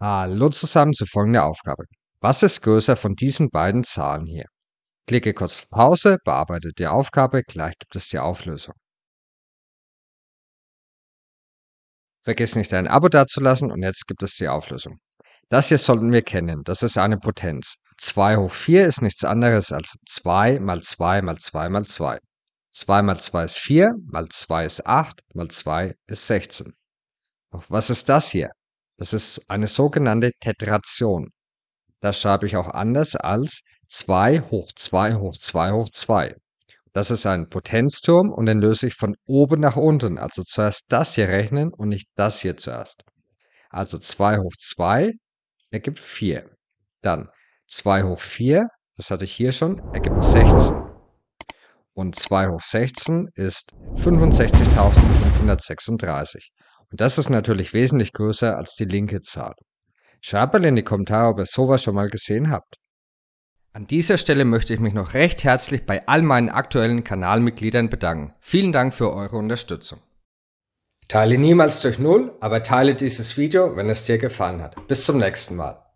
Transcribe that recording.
Hallo zusammen zu folgender Aufgabe. Was ist größer von diesen beiden Zahlen hier? Klicke kurz auf Pause, bearbeite die Aufgabe, gleich gibt es die Auflösung. Vergiss nicht ein Abo dazulassen und jetzt gibt es die Auflösung. Das hier sollten wir kennen, das ist eine Potenz. 2 hoch 4 ist nichts anderes als 2 mal 2 mal 2 mal 2. 2 mal 2 ist 4, mal 2 ist 8, mal 2 ist 16. Doch was ist das hier? Das ist eine sogenannte Tetration. Das schreibe ich auch anders als 2 hoch 2 hoch 2 hoch 2. Das ist ein Potenzturm und den löse ich von oben nach unten. Also zuerst das hier rechnen und nicht das hier zuerst. Also 2 hoch 2 ergibt 4. Dann 2 hoch 4, das hatte ich hier schon, ergibt 16. Und 2 hoch 16 ist 65.536. Und das ist natürlich wesentlich größer als die linke Zahl. Schreibt mal in die Kommentare, ob ihr sowas schon mal gesehen habt. An dieser Stelle möchte ich mich noch recht herzlich bei all meinen aktuellen Kanalmitgliedern bedanken. Vielen Dank für eure Unterstützung. Teile niemals durch Null, aber teile dieses Video, wenn es dir gefallen hat. Bis zum nächsten Mal.